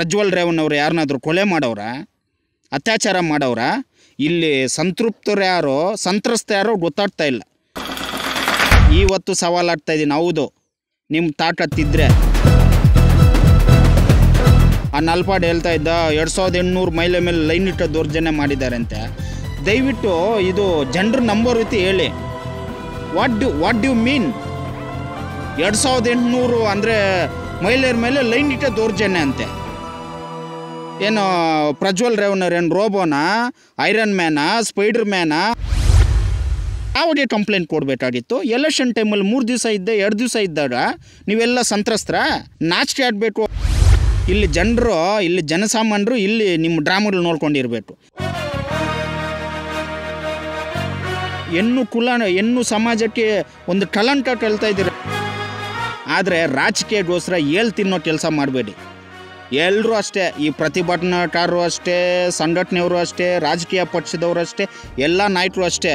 ಪ್ರಜ್ವಲ್ ರೇವಣ್ಣವ್ರು ಯಾರನ್ನಾದರೂ ಕೊಲೆ ಮಾಡೋರ ಅತ್ಯಾಚಾರ ಮಾಡೋರ ಇಲ್ಲಿ ಸಂತೃಪ್ತರು ಯಾರೋ ಸಂತ್ರಸ್ತ ಯಾರೋ ಗೊತ್ತಾಡ್ತಾ ಇಲ್ಲ ಇವತ್ತು ಸವಾಲಾಡ್ತಾ ಇದ್ದೀನಿ ಹೌದು ನಿಮ್ಮ ತಾಟತ್ತಿದ್ರೆ ಆ ನಲ್ಪಾಡು ಹೇಳ್ತಾ ಇದ್ದ ಎರಡು ಸಾವಿರದ ಎಂಟುನೂರು ಮೈಲ ಮೇಲೆ ಲೈನ್ ಇಟ್ಟ ದೌರ್ಜನ್ಯ ಮಾಡಿದ್ದಾರೆ ಅಂತೆ ದಯವಿಟ್ಟು ಇದು ಜನರು ನಂಬರ್ ರೀತಿ ಹೇಳಿ what do you what do you mean ಎರಡು ಸಾವಿರದ ಎಂಟುನೂರು ಅಂದರೆ ಮಹಿಳೆಯರ ಮೇಲೆ ಲೈನ್ ಇಟ್ಟ ದೌರ್ಜನ್ಯ ಅಂತೆ ಏನು ಪ್ರಜ್ವಲ್ ರೇವನರ್ ಏನು ರೋಬೋನಾ ಐರನ್ ಮ್ಯಾನಾ ಸ್ಪೈಡರ್ ಮ್ಯಾನಾ ಯಾವಾಗೇ ಕಂಪ್ಲೇಂಟ್ ಕೊಡಬೇಕಾಗಿತ್ತು ಎಲೆಕ್ಷನ್ ಟೈಮಲ್ಲಿ ಮೂರು ದಿವಸ ಇದ್ದೆ ಎರಡು ದಿವಸ ಇದ್ದಾಗ ನೀವೆಲ್ಲ ಸಂತ್ರಸ್ತ್ರ ನಾಚಿಕೆ ಆಡಬೇಕು ಇಲ್ಲಿ ಜನರು ಇಲ್ಲಿ ಜನಸಾಮಾನ್ಯರು ಇಲ್ಲಿ ನಿಮ್ಮ ಡ್ರಾಮಾಗಳು ನೋಡ್ಕೊಂಡಿರಬೇಕು ಹೆಣ್ಣು ಕುಲ ಹೆಣ್ಣು ಸಮಾಜಕ್ಕೆ ಒಂದು ಕಳಂಕ ಕೇಳ್ತಾ ಇದ್ದೀರ ಆದರೆ ರಾಜಕೀಯಗೋಸ್ಕರ ಹೇಳ್ತಿನ್ನೋ ತಿನ್ನೋ ಕೆಲಸ ಮಾಡಬೇಡಿ ಎಲ್ಲರೂ ಅಷ್ಟೇ ಈ ಪ್ರತಿಭಟನಾಕಾರರು ಅಷ್ಟೇ ಸಂಘಟನೆಯವರು ಅಷ್ಟೇ ರಾಜಕೀಯ ಪಕ್ಷದವರು ಅಷ್ಟೇ ಎಲ್ಲ ನಾಯಕರು ಅಷ್ಟೇ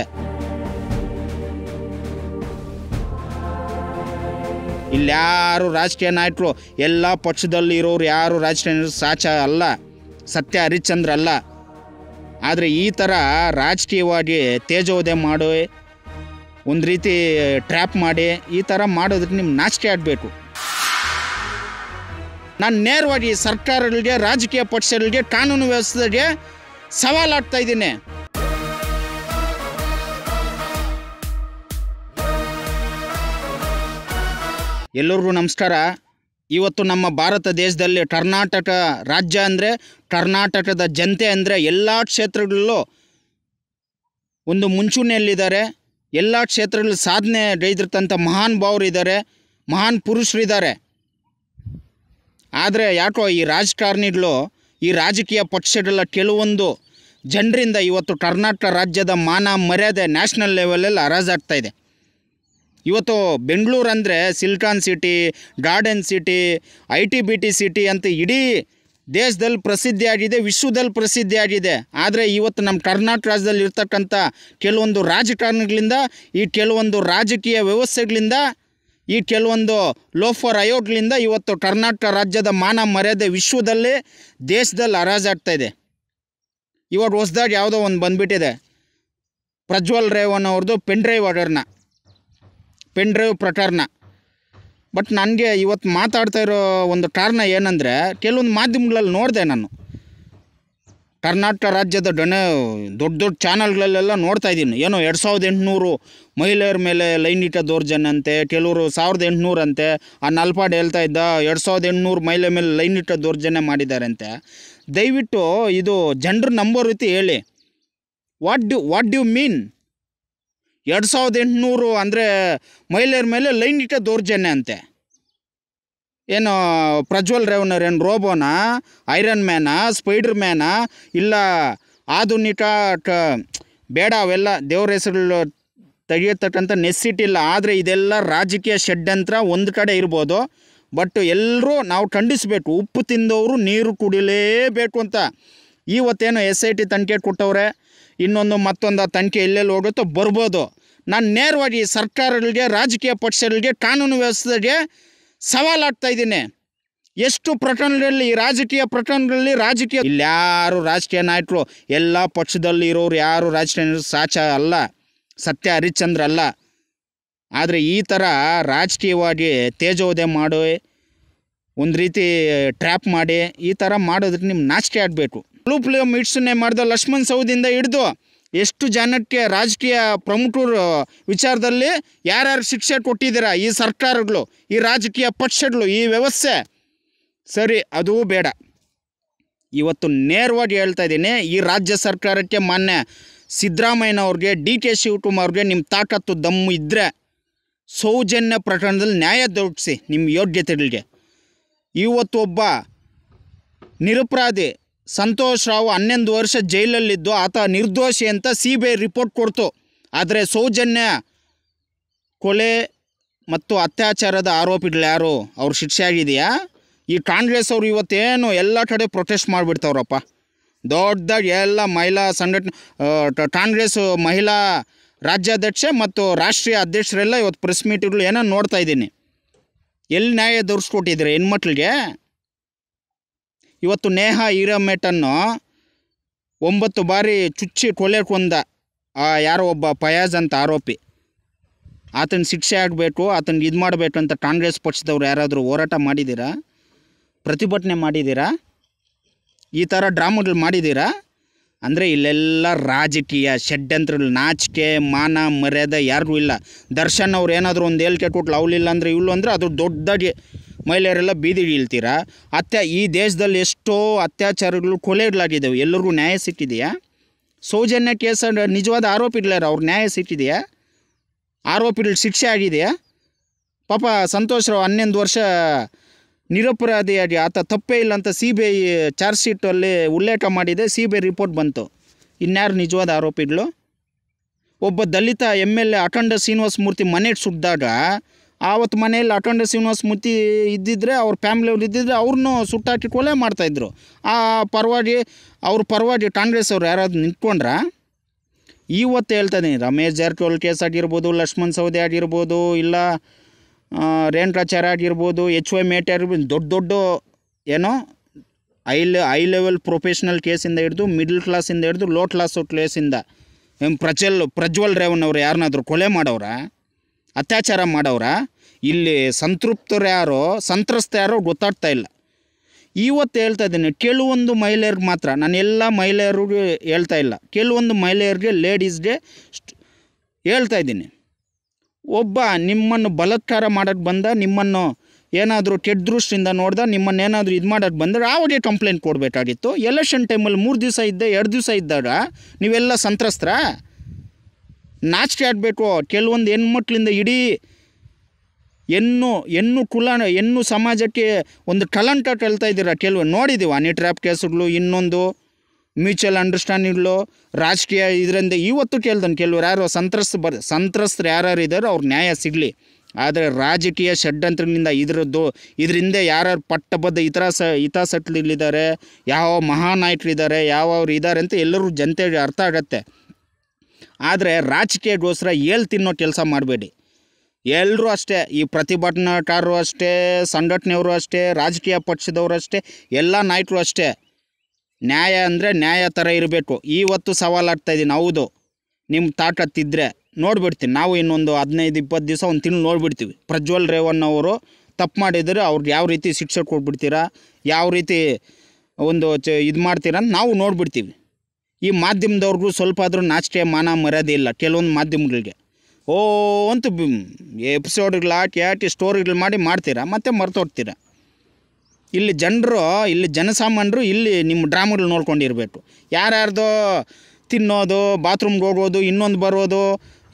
ಇಲ್ಲಿ ಯಾರು ರಾಜಕೀಯ ನಾಯಕರು ಎಲ್ಲ ಪಕ್ಷದಲ್ಲಿ ಇರೋರು ಯಾರು ರಾಜಕೀಯ ಸಾಚ ಅಲ್ಲ ಸತ್ಯ ಹರಿಶ್ಚಂದ್ರ ಅಲ್ಲ ಆದರೆ ಈ ಥರ ರಾಜಕೀಯವಾಗಿ ತೇಜೋದಯ ಮಾಡಿ ಒಂದು ರೀತಿ ಟ್ರ್ಯಾಪ್ ಮಾಡಿ ಈ ಥರ ಮಾಡೋದಕ್ಕೆ ನಿಮ್ಗೆ ನಾಚಿಕೆ ಆಡಬೇಕು ನಾನು ನೇರವಾಗಿ ಸರ್ಕಾರಗಳಿಗೆ ರಾಜಕೀಯ ಪಕ್ಷಗಳಿಗೆ ಕಾನೂನು ವ್ಯವಸ್ಥೆಗೆ ಸವಾಲಾಡ್ತಾ ಇದ್ದೀನಿ ಎಲ್ಲರಿಗೂ ನಮಸ್ಕಾರ ಇವತ್ತು ನಮ್ಮ ಭಾರತ ದೇಶದಲ್ಲಿ ಕರ್ನಾಟಕ ರಾಜ್ಯ ಅಂದರೆ ಕರ್ನಾಟಕದ ಜನತೆ ಅಂದರೆ ಎಲ್ಲ ಕ್ಷೇತ್ರಗಳಲ್ಲೂ ಒಂದು ಮುಂಚೂಣಿಯಲ್ಲಿದ್ದಾರೆ ಎಲ್ಲ ಕ್ಷೇತ್ರಗಳಲ್ಲಿ ಸಾಧನೆ ಗೈದಿರ್ತಂಥ ಮಹಾನ್ ಇದ್ದಾರೆ ಮಹಾನ್ ಪುರುಷರಿದ್ದಾರೆ ಆದರೆ ಯಾಕೋ ಈ ರಾಜಕಾರಣಿಗಳು ಈ ರಾಜಕೀಯ ಪಕ್ಷಗಳ ಕೆಲವೊಂದು ಜನರಿಂದ ಇವತ್ತು ಕರ್ನಾಟಕ ರಾಜ್ಯದ ಮಾನ ಮರ್ಯಾದೆ ನ್ಯಾಷನಲ್ ಲೆವೆಲಲ್ಲಿ ಹರಾಜಾಗ್ತಾ ಇದೆ ಇವತ್ತು ಬೆಂಗಳೂರು ಅಂದರೆ silicon city garden city I T B T city ಅಂತ ಇಡೀ ದೇಶದಲ್ಲಿ ಪ್ರಸಿದ್ಧಿಯಾಗಿದೆ ವಿಶ್ವದಲ್ಲಿ ಪ್ರಸಿದ್ಧಿಯಾಗಿದೆ ಆದರೆ ಇವತ್ತು ನಮ್ಮ ಕರ್ನಾಟಕ ರಾಜ್ಯದಲ್ಲಿ ಇರ್ತಕ್ಕಂಥ ಕೆಲವೊಂದು ರಾಜಕಾರಣಿಗಳಿಂದ ಈ ಕೆಲವೊಂದು ರಾಜಕೀಯ ವ್ಯವಸ್ಥೆಗಳಿಂದ ಈ ಕೆಲವೊಂದು ಲೋಫರ್ ಅಯೋಟ್ಲಿಂದ ಇವತ್ತು ಕರ್ನಾಟಕ ರಾಜ್ಯದ ಮಾನ ಮರ್ಯಾದೆ ವಿಶ್ವದಲ್ಲೇ ದೇಶದಲ್ಲಿ ಹರಾಜಾಡ್ತಾ ಇದೆ ಇವಾಗ ಹೊಸ್ದಾಗಿ ಯಾವುದೋ ಒಂದು ಬಂದುಬಿಟ್ಟಿದೆ ಪ್ರಜ್ವಲ್ ರೇವನ್ ಅವ್ರದ್ದು ಪೆನ್ ಡ್ರೈವ್ ಆರ್ಡರ್ನ ಪೆನ್ ಡ್ರೈವ್ ಪ್ರಕರಣ ಬಟ್ ನನಗೆ ಇವತ್ತು ಮಾತಾಡ್ತಾ ಇರೋ ಒಂದು ಕಾರಣ ಏನಂದರೆ ಕೆಲವೊಂದು ಮಾಧ್ಯಮಗಳಲ್ಲಿ ನೋಡಿದೆ ನಾನು ಕರ್ನಾಟಕ ರಾಜ್ಯದ ಡೊನೆ ದೊಡ್ಡ ದೊಡ್ಡ ಚಾನಲ್ಗಳಲ್ಲೆಲ್ಲ ನೋಡ್ತಾ ಇದ್ದೀನಿ ಏನೋ ಎರಡು ಸಾವಿರದ ಎಂಟುನೂರು ಮಹಿಳೆಯರ ಮೇಲೆ ಇಟ್ಟ ದೌರ್ಜನ್ಯ ಅಂತೆ ಕೆಲವರು ಸಾವಿರದ ಎಂಟುನೂರಂತೆ ಆ ನಲ್ಪಾಡು ಹೇಳ್ತಾ ಇದ್ದ ಎರಡು ಸಾವಿರದ ಎಂಟುನೂರು ಮಹಿಳೆ ಮೇಲೆ ಲೈನ್ ಇಟ್ಟ ದೌರ್ಜನ್ಯ ಮಾಡಿದ್ದಾರೆ ಅಂತೆ ದಯವಿಟ್ಟು ಇದು ಜನರು ನಂಬೋ ರೀತಿ ಹೇಳಿ what do you what do you mean ಎರಡು ಸಾವಿರದ ಎಂಟುನೂರು ಅಂದರೆ ಮಹಿಳೆಯರ ಮೇಲೆ ಲೈನ್ ಇಟ್ಟ ದೌರ್ಜನ್ಯ ಅಂತೆ ಏನು ಪ್ರಜ್ವಲ್ ರೇವಣ್ಣವ್ರು ಏನು ರೋಬೋನ ಐರನ್ ಮ್ಯಾನ ಸ್ಪೈಡರ್ ಮ್ಯಾನ ಇಲ್ಲ ಆಧುನಿಕ ಬೇಡ ಅವೆಲ್ಲ ದೇವ್ರ ಹೆಸರು ತೆಗೆಯತಕ್ಕಂಥ ನೆಸ್ಸಿಟಿ ಇಲ್ಲ ಆದರೆ ಇದೆಲ್ಲ ರಾಜಕೀಯ ಷಡ್ಯಂತ್ರ ಒಂದು ಕಡೆ ಇರ್ಬೋದು ಬಟ್ ಎಲ್ಲರೂ ನಾವು ಖಂಡಿಸಬೇಕು ಉಪ್ಪು ತಿಂದವರು ನೀರು ಕುಡಿಲೇಬೇಕು ಅಂತ ಇವತ್ತೇನು ಎಸ್ ಐ ಟಿ ತನಿಖೆ ಕೊಟ್ಟವ್ರೆ ಇನ್ನೊಂದು ಮತ್ತೊಂದು ತನಿಖೆ ಎಲ್ಲೆಲ್ಲಿ ಹೋಗುತ್ತೋ ಬರ್ಬೋದು ನಾನು ನೇರವಾಗಿ ಸರ್ಕಾರಗಳಿಗೆ ರಾಜಕೀಯ ಪಕ್ಷಗಳಿಗೆ ಕಾನೂನು ವ್ಯವಸ್ಥೆಗೆ ಸವಾಲಾಡ್ತಾ ಇದ್ದೀನಿ ಎಷ್ಟು ಪ್ರಕರಣಗಳಲ್ಲಿ ರಾಜಕೀಯ ಪ್ರಕರಣಗಳಲ್ಲಿ ರಾಜಕೀಯ ಇಲ್ಲಿ ಯಾರು ರಾಜಕೀಯ ನಾಯಕರು ಎಲ್ಲ ಪಕ್ಷದಲ್ಲಿ ಇರೋರು ಯಾರು ರಾಜಕೀಯ ಸಾಚ ಅಲ್ಲ ಸತ್ಯ ಹರಿಶ್ಚಂದ್ರ ಅಲ್ಲ ಆದರೆ ಈ ಥರ ರಾಜಕೀಯವಾಗಿ ತೇಜೋದಯ ಮಾಡಿ ಒಂದು ರೀತಿ ಟ್ರ್ಯಾಪ್ ಮಾಡಿ ಈ ಥರ ಮಾಡೋದಕ್ಕೆ ನಿಮ್ಮ ನಾಚಿಕೆ ಆಡಬೇಕು ಪ್ಲೂ ಮಿಟ್ಸನ್ನೇ ಮಾಡಿದ ಲಕ್ಷ್ಮಣ್ ಸೌದಿಂದ ಹಿಡಿದು ಎಷ್ಟು ಜನಕ್ಕೆ ರಾಜಕೀಯ ಪ್ರಮುಖರು ವಿಚಾರದಲ್ಲಿ ಯಾರ್ಯಾರು ಶಿಕ್ಷೆ ಕೊಟ್ಟಿದ್ದೀರಾ ಈ ಸರ್ಕಾರಗಳು ಈ ರಾಜಕೀಯ ಪಕ್ಷಗಳು ಈ ವ್ಯವಸ್ಥೆ ಸರಿ ಅದೂ ಬೇಡ ಇವತ್ತು ನೇರವಾಗಿ ಹೇಳ್ತಾ ಇದ್ದೀನಿ ಈ ರಾಜ್ಯ ಸರ್ಕಾರಕ್ಕೆ ಮಾನ್ಯ ಸಿದ್ದರಾಮಯ್ಯನವ್ರಿಗೆ ಡಿ ಕೆ ಶಿವಕುಮಾರ್ಗೆ ನಿಮ್ಮ ತಾಕತ್ತು ದಮ್ಮು ಇದ್ದರೆ ಸೌಜನ್ಯ ಪ್ರಕರಣದಲ್ಲಿ ನ್ಯಾಯ ದೊಡ್ಡಿಸಿ ನಿಮ್ಮ ಯೋಗ್ಯತೆಗಳಿಗೆ ಇವತ್ತು ಒಬ್ಬ ನಿರಪರಾಧಿ ಸಂತೋಷ್ ರಾವ್ ಹನ್ನೊಂದು ವರ್ಷ ಜೈಲಲ್ಲಿದ್ದು ಆತ ನಿರ್ದೋಷಿ ಅಂತ ಸಿ ಬಿ ಐ ರಿಪೋರ್ಟ್ ಕೊಡ್ತು ಆದರೆ ಸೌಜನ್ಯ ಕೊಲೆ ಮತ್ತು ಅತ್ಯಾಚಾರದ ಆರೋಪಿಗಳು ಯಾರು ಅವ್ರ ಶಿಕ್ಷೆ ಆಗಿದೆಯಾ ಈ ಕಾಂಗ್ರೆಸ್ ಅವರು ಇವತ್ತೇನು ಎಲ್ಲ ಕಡೆ ಪ್ರೊಟೆಸ್ಟ್ ಮಾಡಿಬಿಡ್ತಾವ್ರಪ್ಪ ದೊಡ್ಡದಾಗಿ ಎಲ್ಲ ಮಹಿಳಾ ಸಂಘಟನೆ ಕಾಂಗ್ರೆಸ್ ಮಹಿಳಾ ರಾಜ್ಯಾಧ್ಯಕ್ಷೆ ಮತ್ತು ರಾಷ್ಟ್ರೀಯ ಅಧ್ಯಕ್ಷರೆಲ್ಲ ಇವತ್ತು ಪ್ರೆಸ್ ಮೀಟಿಂಗ್ಗಳು ಏನೋ ನೋಡ್ತಾ ಇದ್ದೀನಿ ಎಲ್ಲಿ ನ್ಯಾಯ ದೊರಸ್ಕೊಟ್ಟಿದ್ದೀರಿ ಹೆಣ್ಮಕ್ಳಿಗೆ ಇವತ್ತು ನೇಹ ಈರಮೇಟನ್ನು ಒಂಬತ್ತು ಬಾರಿ ಚುಚ್ಚಿ ಕೊಂದ ಆ ಯಾರೋ ಒಬ್ಬ ಪಯಾಜ್ ಅಂತ ಆರೋಪಿ ಆತನ ಶಿಕ್ಷೆ ಆಗಬೇಕು ಆತನ ಇದು ಮಾಡಬೇಕು ಅಂತ ಕಾಂಗ್ರೆಸ್ ಪಕ್ಷದವ್ರು ಯಾರಾದರೂ ಹೋರಾಟ ಮಾಡಿದ್ದೀರಾ ಪ್ರತಿಭಟನೆ ಮಾಡಿದ್ದೀರಾ ಈ ಥರ ಡ್ರಾಮಾಗಳು ಮಾಡಿದ್ದೀರಾ ಅಂದರೆ ಇಲ್ಲೆಲ್ಲ ರಾಜಕೀಯ ಷಡ್ಯಂತ್ರಗಳು ನಾಚಿಕೆ ಮಾನ ಮರ್ಯಾದೆ ಯಾರಿಗೂ ಇಲ್ಲ ದರ್ಶನ್ ಅವ್ರು ಏನಾದರೂ ಒಂದು ಹೇಳಿಕೆ ಕೊಟ್ಟು ಅವಳಿಲ್ಲ ಅಂದರೆ ಇಲ್ಲೂ ಅಂದರೆ ಅದು ದೊಡ್ಡದಾಗಿ ಮಹಿಳೆಯರೆಲ್ಲ ಬೀದಿ ಇಳ್ತೀರಾ ಅತ್ಯ ಈ ದೇಶದಲ್ಲಿ ಎಷ್ಟೋ ಅತ್ಯಾಚಾರಗಳು ಕೊಲೆಗಳಾಗಿದ್ದಾವೆ ಎಲ್ಲರಿಗೂ ನ್ಯಾಯ ಸಿಕ್ಕಿದೆಯಾ ಸೌಜನ್ಯ ಕೇಸ ನಿಜವಾದ ಆರೋಪಿಗಳ್ಯಾರ ಅವ್ರು ನ್ಯಾಯ ಸಿಕ್ಕಿದೆಯಾ ಆರೋಪಿಗಳ ಶಿಕ್ಷೆ ಆಗಿದೆಯಾ ಪಾಪ ಸಂತೋಷರಾವ್ ಹನ್ನೊಂದು ವರ್ಷ ನಿರಪರಾಧಿಯಾಗಿ ಆತ ತಪ್ಪೇ ಇಲ್ಲ ಅಂತ ಸಿ ಬಿ ಐ ಚಾರ್ಜ್ ಶೀಟಲ್ಲಿ ಉಲ್ಲೇಖ ಮಾಡಿದೆ ಸಿ ಬಿ ಐ ರಿಪೋರ್ಟ್ ಬಂತು ಇನ್ಯಾರು ನಿಜವಾದ ಆರೋಪಿಗಳು ಒಬ್ಬ ದಲಿತ ಎಮ್ ಎಲ್ ಎ ಅಖಂಡ ಶ್ರೀನಿವಾಸ ಮೂರ್ತಿ ಮನೆಗೆ ಸುಟ್ಟಿದಾಗ ಆವತ್ತು ಮನೆಯಲ್ಲಿ ಅಖಂಡ ಶಿವನ ಸ್ಮೃತಿ ಇದ್ದಿದ್ದರೆ ಅವ್ರ ಅವ್ರು ಇದ್ದಿದ್ದರೆ ಅವ್ರನ್ನೂ ಸುಟ್ಟಾಕಿ ಕೊಲೆ ಮಾಡ್ತಾಯಿದ್ರು ಆ ಪರವಾಗಿ ಅವ್ರ ಪರವಾಗಿ ಕಾಂಗ್ರೆಸ್ ಅವ್ರು ಯಾರಾದರೂ ನಿಂತ್ಕೊಂಡ್ರೆ ಇವತ್ತು ಹೇಳ್ತಾನೆ ರಮೇಶ್ ಜಾರಕಿಹೊಳಿ ಕೇಸ್ ಆಗಿರ್ಬೋದು ಲಕ್ಷ್ಮಣ್ ಸೌದೆ ಆಗಿರ್ಬೋದು ಇಲ್ಲ ರೇಣುಕಾಚಾರ್ಯ ಆಗಿರ್ಬೋದು ಎಚ್ ವೈ ಮೇಟೆ ಆಗಿರ್ಬೋದು ದೊಡ್ಡ ದೊಡ್ಡ ಏನೋ ಐ ಐ ಲೆವೆಲ್ ಪ್ರೊಫೆಷ್ನಲ್ ಕೇಸಿಂದ ಹಿಡ್ದು ಮಿಡ್ಲ್ ಕ್ಲಾಸಿಂದ ಹಿಡ್ದು ಲೋ ಕ್ಲಾಸ್ ಕ್ಲೇಸಿಂದ ಪ್ರಚಲ್ ಪ್ರಜ್ವಲ್ ರೇವಣ್ಣವ್ರು ಯಾರನ್ನಾದರೂ ಕೊಲೆ ಮಾಡೋರಾ ಅತ್ಯಾಚಾರ ಮಾಡೋರ ಇಲ್ಲಿ ಸಂತೃಪ್ತರು ಯಾರೋ ಸಂತ್ರಸ್ತ ಯಾರೋ ಗೊತ್ತಾಗ್ತಾ ಇಲ್ಲ ಇವತ್ತು ಹೇಳ್ತಾ ಇದ್ದೀನಿ ಕೆಲವೊಂದು ಮಹಿಳೆಯರಿಗೆ ಮಾತ್ರ ನಾನು ಎಲ್ಲ ಮಹಿಳೆಯರಿಗೂ ಹೇಳ್ತಾ ಇಲ್ಲ ಕೆಲವೊಂದು ಮಹಿಳೆಯರಿಗೆ ಲೇಡೀಸ್ಗೆ ಹೇಳ್ತಾ ಇದ್ದೀನಿ ಒಬ್ಬ ನಿಮ್ಮನ್ನು ಬಲತ್ಕಾರ ಮಾಡೋಕ್ಕೆ ಬಂದ ನಿಮ್ಮನ್ನು ಏನಾದರೂ ಕೆಟ್ಟ ದೃಷ್ಟಿಯಿಂದ ನೋಡ್ದ ನಿಮ್ಮನ್ನು ಏನಾದರೂ ಇದು ಮಾಡೋಕ್ಕೆ ಬಂದರೆ ಆವಾಗೆ ಕಂಪ್ಲೇಂಟ್ ಕೊಡಬೇಕಾಗಿತ್ತು ಎಲೆಕ್ಷನ್ ಟೈಮಲ್ಲಿ ಮೂರು ದಿವಸ ಇದ್ದೆ ಎರಡು ದಿವಸ ಇದ್ದಾಗ ನೀವೆಲ್ಲ ಸಂತ್ರಸ್ತರ ನಾಚಿಕೆ ಆಡಬೇಕು ಕೆಲವೊಂದು ಹೆಣ್ಮಕ್ಳಿಂದ ಇಡೀ ಹೆಣ್ಣು ಹೆಣ್ಣು ಕುಲ ಹೆಣ್ಣು ಸಮಾಜಕ್ಕೆ ಒಂದು ಕಲಂಟ ಕೇಳ್ತಾ ಇದ್ದೀರಾ ಕೆಲವು ನೋಡಿದ್ದೀವಿ ಅನಿ ಟ್ರ್ಯಾಪ್ ಕೇಸುಗಳು ಇನ್ನೊಂದು ಮ್ಯೂಚುವಲ್ ಅಂಡರ್ಸ್ಟ್ಯಾಂಡಿಂಗ್ಗಳು ರಾಜಕೀಯ ಇದರಿಂದ ಇವತ್ತು ಕೇಳ್ದನು ಕೆಲವ್ರು ಯಾರು ಸಂತ್ರಸ್ತ ಬರ್ ಸಂತ್ರಸ್ತರು ಯಾರ್ಯಾರು ಇದ್ದಾರೆ ಅವ್ರು ನ್ಯಾಯ ಸಿಗಲಿ ಆದರೆ ರಾಜಕೀಯ ಷಡ್ಯಂತ್ರದಿಂದ ಇದರದ್ದು ಇದರಿಂದ ಯಾರ್ಯಾರು ಪಟ್ಟಬದ್ಧ ಇತರ ಸ ಹಿತಾಸಟ್ಲಿದ್ದಾರೆ ಯಾವ ಮಹಾನಾಯಕರಿದ್ದಾರೆ ಅವ್ರು ಇದ್ದಾರೆ ಅಂತ ಎಲ್ಲರೂ ಜನತೆಗೆ ಅರ್ಥ ಆಗತ್ತೆ ಆದರೆ ರಾಜಕೀಯಗೋಸ್ಕರ ಏಳು ತಿನ್ನೋ ಕೆಲಸ ಮಾಡಬೇಡಿ ಎಲ್ಲರೂ ಅಷ್ಟೇ ಈ ಪ್ರತಿಭಟನಾಕಾರರು ಅಷ್ಟೇ ಸಂಘಟನೆಯವರು ಅಷ್ಟೇ ರಾಜಕೀಯ ಪಕ್ಷದವರು ಅಷ್ಟೇ ಎಲ್ಲ ನಾಯಕರು ಅಷ್ಟೇ ನ್ಯಾಯ ಅಂದರೆ ನ್ಯಾಯ ಥರ ಇರಬೇಕು ಇವತ್ತು ನಾವುದು ಹೌದು ನಿಮ್ಮ ತಾಕತ್ತಿದ್ದರೆ ನೋಡ್ಬಿಡ್ತೀನಿ ನಾವು ಇನ್ನೊಂದು ಹದಿನೈದು ಇಪ್ಪತ್ತು ದಿವಸ ಒಂದು ತಿಂಗಳು ನೋಡಿಬಿಡ್ತೀವಿ ಪ್ರಜ್ವಲ್ ರೇವಣ್ಣ ಅವರು ತಪ್ಪು ಮಾಡಿದರೆ ಅವ್ರಿಗೆ ಯಾವ ರೀತಿ ಶಿಕ್ಷೆ ಕೊಟ್ಬಿಡ್ತೀರಾ ಯಾವ ರೀತಿ ಒಂದು ಚ ಇದು ಮಾಡ್ತೀರ ನಾವು ನೋಡ್ಬಿಡ್ತೀವಿ ಈ ಮಾಧ್ಯಮದವ್ರಿಗೂ ಸ್ವಲ್ಪ ಆದರೂ ನಾಚಿಕೆ ಮಾನ ಮರ್ಯಾದೆ ಇಲ್ಲ ಕೆಲವೊಂದು ಮಾಧ್ಯಮಗಳಿಗೆ ಓ ಅಂತ ಎಪಿಸೋಡ್ಗಳು ಆಟಿ ಆಟಿ ಸ್ಟೋರಿಗಳು ಮಾಡಿ ಮಾಡ್ತೀರಾ ಮತ್ತು ಮರ್ತೋಗ್ತೀರ ಇಲ್ಲಿ ಜನರು ಇಲ್ಲಿ ಜನಸಾಮಾನ್ಯರು ಇಲ್ಲಿ ನಿಮ್ಮ ಡ್ರಾಮಾಗಳು ನೋಡ್ಕೊಂಡಿರಬೇಕು ಯಾರ್ಯಾರ್ದೋ ತಿನ್ನೋದು ಬಾತ್ರೂಮ್ಗೆ ಹೋಗೋದು ಇನ್ನೊಂದು ಬರೋದು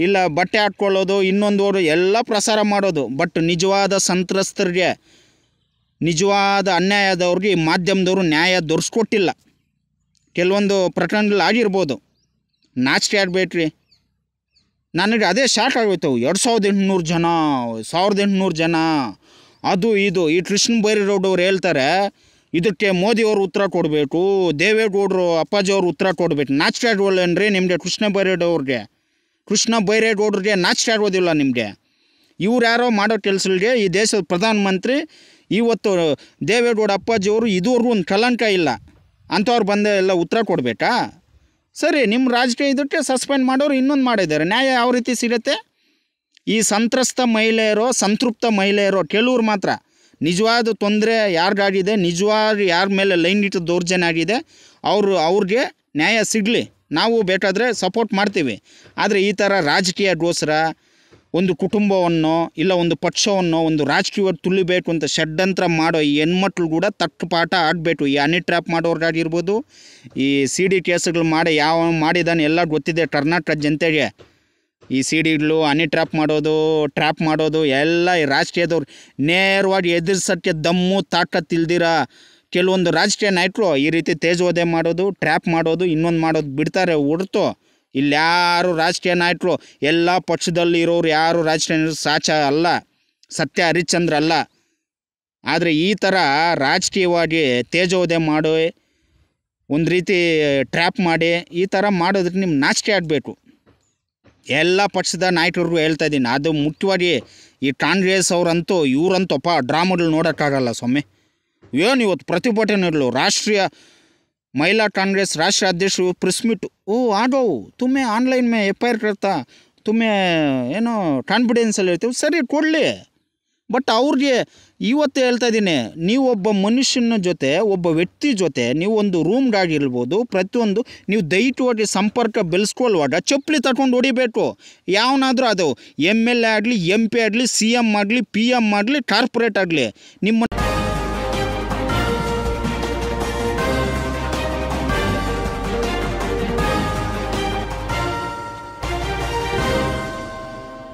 ಇಲ್ಲ ಬಟ್ಟೆ ಹಾಕ್ಕೊಳ್ಳೋದು ಇನ್ನೊಂದು ಓಡೋ ಎಲ್ಲ ಪ್ರಸಾರ ಮಾಡೋದು ಬಟ್ ನಿಜವಾದ ಸಂತ್ರಸ್ತರಿಗೆ ನಿಜವಾದ ಅನ್ಯಾಯದವ್ರಿಗೆ ಈ ಮಾಧ್ಯಮದವರು ನ್ಯಾಯ ದೊರೆಸ್ಕೊಟ್ಟಿಲ್ಲ ಕೆಲವೊಂದು ಪ್ರಕರಣದಲ್ಲಿ ಆಗಿರ್ಬೋದು ನಾಚಿಕೆ ಆಗಬೇಕ್ರಿ ನನಗೆ ಅದೇ ಶಾಕ್ ಆಗೋಯ್ತು ಎರಡು ಸಾವಿರದ ಎಂಟುನೂರು ಜನ ಸಾವಿರದ ಎಂಟುನೂರು ಜನ ಅದು ಇದು ಈ ಕೃಷ್ಣ ಬೈರೇಗೌಡವ್ರು ಹೇಳ್ತಾರೆ ಇದಕ್ಕೆ ಮೋದಿಯವರು ಉತ್ತರ ಕೊಡಬೇಕು ದೇವೇಗೌಡರು ಅಪ್ಪಾಜಿಯವರು ಉತ್ತರ ಕೊಡಬೇಕು ನಾಚಿಕೆ ರೀ ನಿಮಗೆ ಕೃಷ್ಣ ಅವ್ರಿಗೆ ಕೃಷ್ಣ ಬೈರೇಗೌಡ್ರಿಗೆ ನಾಚಿಕೆ ಆಗೋದಿಲ್ಲ ನಿಮಗೆ ಇವ್ರು ಯಾರೋ ಮಾಡೋ ಕೆಲಸಗಳಿಗೆ ಈ ದೇಶದ ಪ್ರಧಾನಮಂತ್ರಿ ಇವತ್ತು ದೇವೇಗೌಡ ಅಪ್ಪಾಜಿಯವರು ಇದುವರೆಗೂ ಒಂದು ಕಲಂಕ ಇಲ್ಲ ಅಂಥವ್ರು ಬಂದು ಎಲ್ಲ ಉತ್ತರ ಕೊಡಬೇಕಾ ಸರಿ ನಿಮ್ಮ ರಾಜಕೀಯ ಇದಕ್ಕೆ ಸಸ್ಪೆಂಡ್ ಮಾಡೋರು ಇನ್ನೊಂದು ಮಾಡಿದ್ದಾರೆ ನ್ಯಾಯ ಯಾವ ರೀತಿ ಸಿಗುತ್ತೆ ಈ ಸಂತ್ರಸ್ತ ಮಹಿಳೆಯರೋ ಸಂತೃಪ್ತ ಮಹಿಳೆಯರೋ ಕೆಲವ್ರು ಮಾತ್ರ ನಿಜವಾದ ತೊಂದರೆ ಯಾರಿಗಾಗಿದೆ ನಿಜವಾದ ಯಾರ ಮೇಲೆ ಲೈಂಗಿಕ ದೌರ್ಜನ್ಯ ಆಗಿದೆ ಅವರು ಅವ್ರಿಗೆ ನ್ಯಾಯ ಸಿಗಲಿ ನಾವು ಬೇಕಾದರೆ ಸಪೋರ್ಟ್ ಮಾಡ್ತೀವಿ ಆದರೆ ಈ ಥರ ರಾಜಕೀಯ ಗೋಸರ ಒಂದು ಕುಟುಂಬವನ್ನು ಇಲ್ಲ ಒಂದು ಪಕ್ಷವನ್ನು ಒಂದು ರಾಜಕೀಯ ತುಳಿಬೇಕು ಅಂತ ಷಡ್ಯಂತ್ರ ಮಾಡೋ ಈ ಹೆಣ್ಮಕ್ಳು ಕೂಡ ತಟ್ಟು ಪಾಠ ಆಡಬೇಕು ಈ ಹನಿ ಟ್ರ್ಯಾಪ್ ಮಾಡೋರ್ಗಾಗಿರ್ಬೋದು ಈ ಸಿ ಡಿ ಕೇಸ್ಗಳು ಮಾಡಿ ಯಾವ ಮಾಡಿದಾನೆ ಎಲ್ಲ ಗೊತ್ತಿದೆ ಕರ್ನಾಟಕ ಜನತೆಗೆ ಈ ಸಿ ಡಿಗಳು ಹನಿ ಟ್ರ್ಯಾಪ್ ಮಾಡೋದು ಟ್ರ್ಯಾಪ್ ಮಾಡೋದು ಎಲ್ಲ ಈ ರಾಜಕೀಯದವ್ರು ನೇರವಾಗಿ ಎದುರಿಸೋಕ್ಕೆ ದಮ್ಮು ತಾಕತ್ತಿಲ್ದಿರ ಕೆಲವೊಂದು ರಾಜಕೀಯ ನಾಯಕರು ಈ ರೀತಿ ತೇಜೋದೆ ಮಾಡೋದು ಟ್ರ್ಯಾಪ್ ಮಾಡೋದು ಇನ್ನೊಂದು ಮಾಡೋದು ಬಿಡ್ತಾರೆ ಹೊರ್ತು ಇಲ್ಲಿ ಯಾರು ರಾಜಕೀಯ ನಾಯಕರು ಎಲ್ಲ ಪಕ್ಷದಲ್ಲಿ ಇರೋರು ಯಾರು ರಾಜಕೀಯ ಸಾಚ ಅಲ್ಲ ಸತ್ಯ ಹರಿಶ್ಚಂದ್ರ ಅಲ್ಲ ಆದರೆ ಈ ಥರ ರಾಜಕೀಯವಾಗಿ ತೇಜೋದಯ ಮಾಡಿ ಒಂದು ರೀತಿ ಟ್ರ್ಯಾಪ್ ಮಾಡಿ ಈ ಥರ ಮಾಡೋದಕ್ಕೆ ನಿಮ್ಮ ನಾಚಿಕೆ ಆಗಬೇಕು ಎಲ್ಲ ಪಕ್ಷದ ನಾಯಕರಿಗೂ ಹೇಳ್ತಾ ಇದ್ದೀನಿ ಅದು ಮುಖ್ಯವಾಗಿ ಈ ಕಾಂಗ್ರೆಸ್ ಅವರಂತೂ ಇವರಂತಪ್ಪ ಡ್ರಾಮಾಗಳು ನೋಡೋಕ್ಕಾಗಲ್ಲ ಸ್ವಾಮಿ ಏನು ಇವತ್ತು ಪ್ರತಿಭಟನೆಗಳು ರಾಷ್ಟ್ರೀಯ ಮಹಿಳಾ ಕಾಂಗ್ರೆಸ್ ರಾಷ್ಟ್ರ ಅಧ್ಯಕ್ಷರು ಪ್ರಿಸ್ಮಿಟ್ ಓ ಆಗೋ ತುಮ್ಮೆ ಆನ್ಲೈನ್ ಮೇ ಎಫ್ ಐ ಆರ್ ಕರ್ತಾ ತುಮ್ಮೆ ಏನೋ ಕಾನ್ಫಿಡೆನ್ಸಲ್ಲಿ ಇರ್ತೀವಿ ಸರಿ ಕೊಡಲಿ ಬಟ್ ಅವ್ರಿಗೆ ಇವತ್ತು ಹೇಳ್ತಾ ಇದ್ದೀನಿ ನೀವು ಒಬ್ಬ ಮನುಷ್ಯನ ಜೊತೆ ಒಬ್ಬ ವ್ಯಕ್ತಿ ಜೊತೆ ನೀವು ಒಂದು ರೂಮ್ಗಾಗಿರ್ಬೋದು ಪ್ರತಿಯೊಂದು ನೀವು ದೈಹಿಕವಾಗಿ ಸಂಪರ್ಕ ಬೆಳೆಸ್ಕೊಳ್ಳುವಾಗ ಚಪ್ಪಲಿ ತಗೊಂಡು ಹೊಡಿಬೇಕು ಯಾವನಾದರೂ ಅದು ಎಮ್ ಎಲ್ ಎ ಆಗಲಿ ಎಮ್ ಪಿ ಆಗಲಿ ಸಿ ಎಮ್ ಆಗಲಿ ಪಿ ಎಮ್ ಆಗಲಿ ಕಾರ್ಪೊರೇಟ್ ಆಗಲಿ ನಿಮ್ಮ